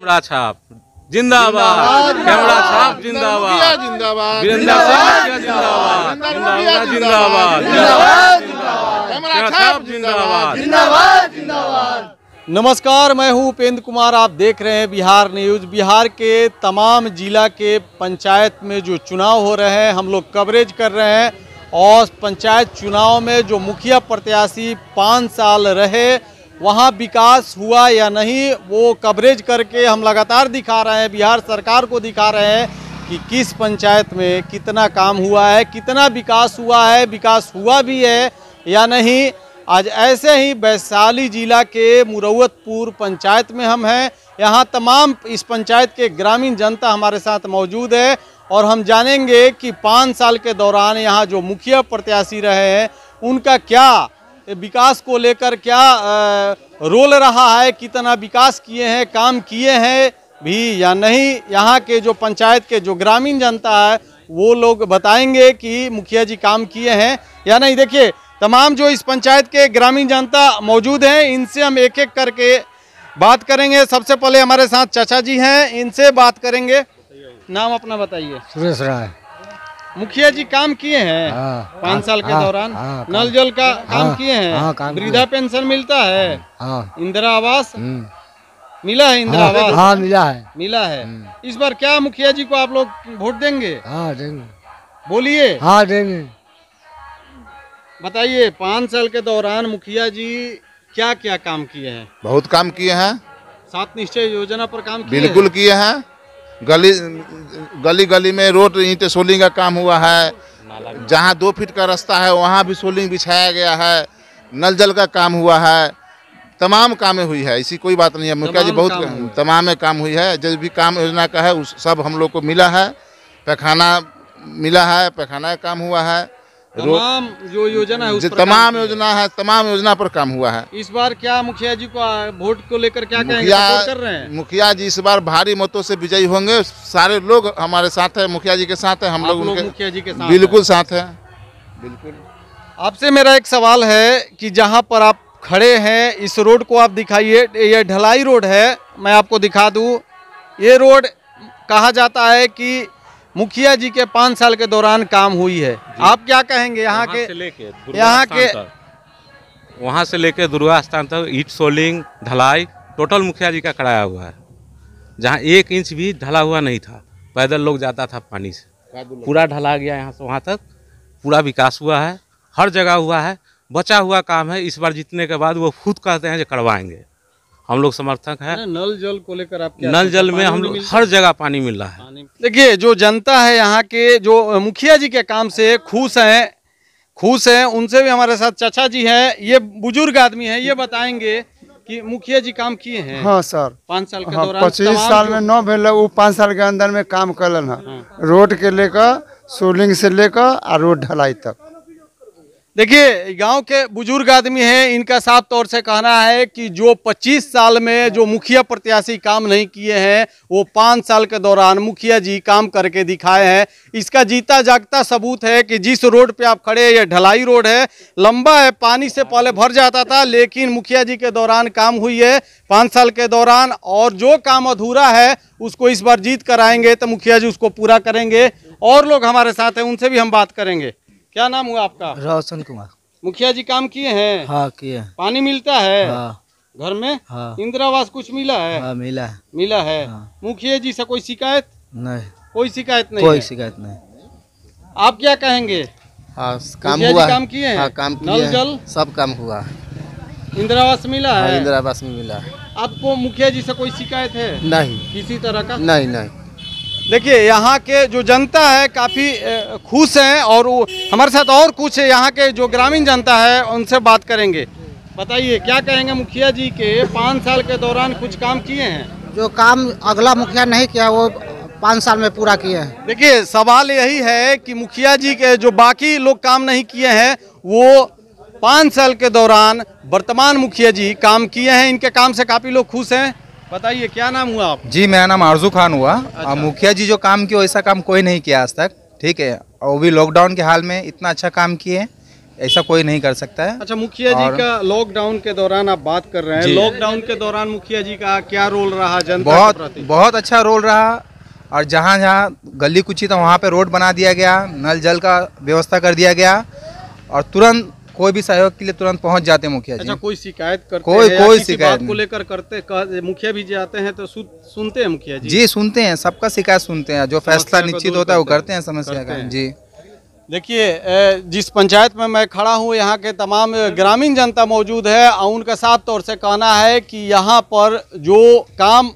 Camera छाप जिंदाबाद camera छाप जिंदाबाद जिंदाबाद जिंदाबाद जिंदाबाद कैमरा छाप जिंदाबाद जिंदाबाद जिंदाबाद नमस्कार मैं हूं उपेंद्र कुमार आप देख रहे हैं बिहार न्यूज बिहार के तमाम जिला के पंचायत में जो चुनाव हो रहे हैं हम लोग कवरेज कर रहे हैं और पंचायत चुनाव में जो मुखिया प्रत्याशी पाँच साल रहे वहाँ विकास हुआ या नहीं वो कवरेज करके हम लगातार दिखा रहे हैं बिहार सरकार को दिखा रहे हैं कि किस पंचायत में कितना काम हुआ है कितना विकास हुआ है विकास हुआ भी है या नहीं आज ऐसे ही वैशाली जिला के मुरवतपुर पंचायत में हम हैं यहाँ तमाम इस पंचायत के ग्रामीण जनता हमारे साथ मौजूद है और हम जानेंगे कि पाँच साल के दौरान यहाँ जो मुखिया प्रत्याशी रहे हैं उनका क्या विकास को लेकर क्या रोल रहा है कितना विकास किए हैं काम किए हैं भी या नहीं यहाँ के जो पंचायत के जो ग्रामीण जनता है वो लोग बताएंगे कि मुखिया जी काम किए हैं या नहीं देखिए तमाम जो इस पंचायत के ग्रामीण जनता मौजूद हैं इनसे हम एक एक करके बात करेंगे सबसे पहले हमारे साथ चाचा जी हैं इनसे बात करेंगे नाम अपना बताइए सुरेश राय मुखिया जी काम किए हैं हाँ, हाँ, पाँच साल के हाँ, दौरान नल जल का काम किए हैं वृद्धा पेंशन मिलता है इंदिरा आवास हम्म। मिला है इंदिरा आवास हाँ मिला है मिला है हम्म। इस बार क्या मुखिया जी को आप लोग वोट देंगे हाँ देंगे बोलिए हाँ देंगे बताइए पाँच साल के दौरान मुखिया जी क्या क्या काम किए हैं बहुत काम किए हैं सात निश्चय योजना पर काम बिल्कुल किए हैं गली गली गली में रोड ईंटे सोलिंग का काम हुआ है जहाँ दो फीट का रास्ता है वहाँ भी सोलिंग बिछाया गया है नल जल का काम हुआ है तमाम कामें हुई है ऐसी कोई बात नहीं है मुखिया जी बहुत काम तमाम में काम हुई है जब भी काम योजना का है उस सब हम लोग को मिला है पैखाना मिला है पैखाना का काम हुआ है तमाम जो योजना है उस पर तमाम योजना है तमाम योजना पर काम हुआ है इस बार क्या मुखिया जी को वोट को लेकर क्या मुखिया कर रहे हैं मुखिया जी इस बार भारी मतों से विजयी होंगे सारे लोग हमारे साथ है मुखिया जी के साथ हैं हम लोग उनके मुखिया जी के साथ बिल्कुल साथ है बिल्कुल आपसे मेरा एक सवाल है कि जहाँ पर आप खड़े हैं इस रोड को आप दिखाइए ये ढलाई रोड है मैं आपको दिखा दूँ ये रोड कहा जाता है कि मुखिया जी के पाँच साल के दौरान काम हुई है आप क्या कहेंगे यहाँ के लेके यहाँ के वहाँ से लेकर दुर्गा स्थान तक ईट सोलिंग ढलाई टोटल मुखिया जी का कराया हुआ है जहाँ एक इंच भी ढला हुआ नहीं था पैदल लोग जाता था पानी से पूरा ढला गया यहाँ से वहाँ तक पूरा विकास हुआ है हर जगह हुआ है बचा हुआ काम है इस बार जीतने के बाद वो खुद कहते हैं जो करवाएंगे हम लोग समर्थक हैं नल जल को लेकर आप नल जल तो में हम लोग हर जगह पानी मिल रहा है देखिए जो जनता है यहाँ के जो मुखिया जी के काम से खुश हैं खुश हैं उनसे भी हमारे साथ चाचा जी हैं ये बुजुर्ग आदमी हैं ये बताएंगे कि मुखिया जी काम किए हैं हाँ सर पाँच साल के हाँ, पच्चीस साल में न भेल वो पाँच साल के अंदर में काम कर हाँ। रोड के लेकर सोलिंग से लेकर आ रोड ढलाई तक देखिए गांव के बुजुर्ग आदमी हैं इनका साफ तौर से कहना है कि जो 25 साल में हाँ। जो मुखिया प्रत्याशी काम नहीं किए हैं वो पाँच साल के दौरान मुखिया जी काम करके दिखाए हैं इसका जीता जागता सबूत है कि जिस रोड पे आप खड़े ये ढलाई रोड है लंबा है पानी से हाँ। पहले भर जाता था लेकिन मुखिया जी के दौरान काम हुई है पाँच साल के दौरान और जो काम अधूरा है उसको इस बार जीत कराएंगे तो मुखिया जी उसको पूरा करेंगे और लोग हमारे साथ हैं उनसे भी हम बात करेंगे क्या नाम हुआ आपका रोशन कुमार मुखिया जी काम किए हैं हाँ किए पानी मिलता है हाँ। घर में हाँ। इंदिरा आवास कुछ मिला है हाँ, मिला है मिला है हाँ। मुखिया जी से कोई शिकायत नहीं कोई शिकायत नहीं कोई शिकायत नहीं आप क्या कहेंगे हाँ, काम हुआ काम किए हैं हाँ, काम नल जल सब काम हुआ इंदिरा आवास मिला हाँ, है इंदिरा आवास में मिला आपको मुखिया जी से कोई शिकायत है नहीं किसी तरह का नहीं नहीं देखिए यहाँ के जो जनता है काफ़ी खुश हैं और हमारे साथ और कुछ है यहाँ के जो ग्रामीण जनता है उनसे बात करेंगे बताइए क्या कहेंगे मुखिया जी के पाँच साल के दौरान कुछ काम किए हैं जो काम अगला मुखिया नहीं किया वो पाँच साल में पूरा किए हैं देखिए सवाल यही है कि मुखिया जी के जो बाकी लोग काम नहीं किए हैं वो पाँच साल के दौरान वर्तमान मुखिया जी काम किए हैं इनके काम से काफ़ी लोग खुश हैं बताइए क्या नाम हुआ आप जी मेरा नाम आरजू खान हुआ अच्छा। मुखिया जी जो काम किया ऐसा काम कोई नहीं किया आज तक ठीक है और भी लॉकडाउन के हाल में इतना अच्छा काम किए ऐसा कोई नहीं कर सकता है अच्छा मुखिया जी का लॉकडाउन के दौरान आप बात कर रहे हैं लॉकडाउन के दौरान मुखिया जी का क्या रोल रहा जनता बहुत बहुत अच्छा रोल रहा और जहाँ जहाँ गली कुची था वहाँ पे रोड बना दिया गया नल जल का व्यवस्था कर दिया गया और तुरंत कोई भी सहयोग के लिए तुरंत पहुंच जाते हैं मुखिया जी अच्छा, कोई शिकायत करते कोई कोई शिकायत को लेकर करते मुखिया भी जाते हैं तो सुनते हैं मुखिया जी जी सुनते हैं सबका शिकायत सुनते हैं जो फैसला निश्चित होता है वो करते हैं समस्या का जी देखिए जिस पंचायत में मैं खड़ा हूँ यहाँ के तमाम ग्रामीण जनता मौजूद है और उनका साफ तौर से कहना है कि यहाँ पर जो काम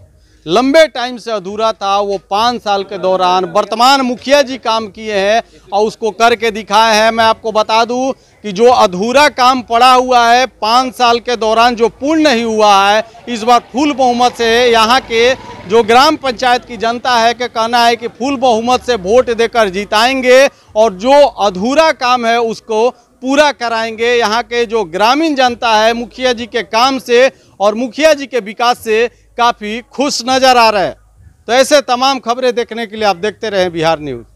लंबे टाइम से अधूरा था वो पाँच साल के दौरान वर्तमान मुखिया जी काम किए हैं और उसको करके दिखाए हैं मैं आपको बता दूं कि जो अधूरा काम पड़ा हुआ है पाँच साल के दौरान जो पूर्ण नहीं हुआ है इस बार फुल बहुमत से यहाँ के जो ग्राम पंचायत की जनता है के कहना है कि फुल बहुमत से वोट देकर जिताएंगे और जो अधूरा काम है उसको पूरा कराएंगे यहाँ के जो ग्रामीण जनता है मुखिया जी के काम से और मुखिया जी के विकास से काफ़ी खुश नज़र आ रहा है तो ऐसे तमाम खबरें देखने के लिए आप देखते रहें बिहार न्यूज़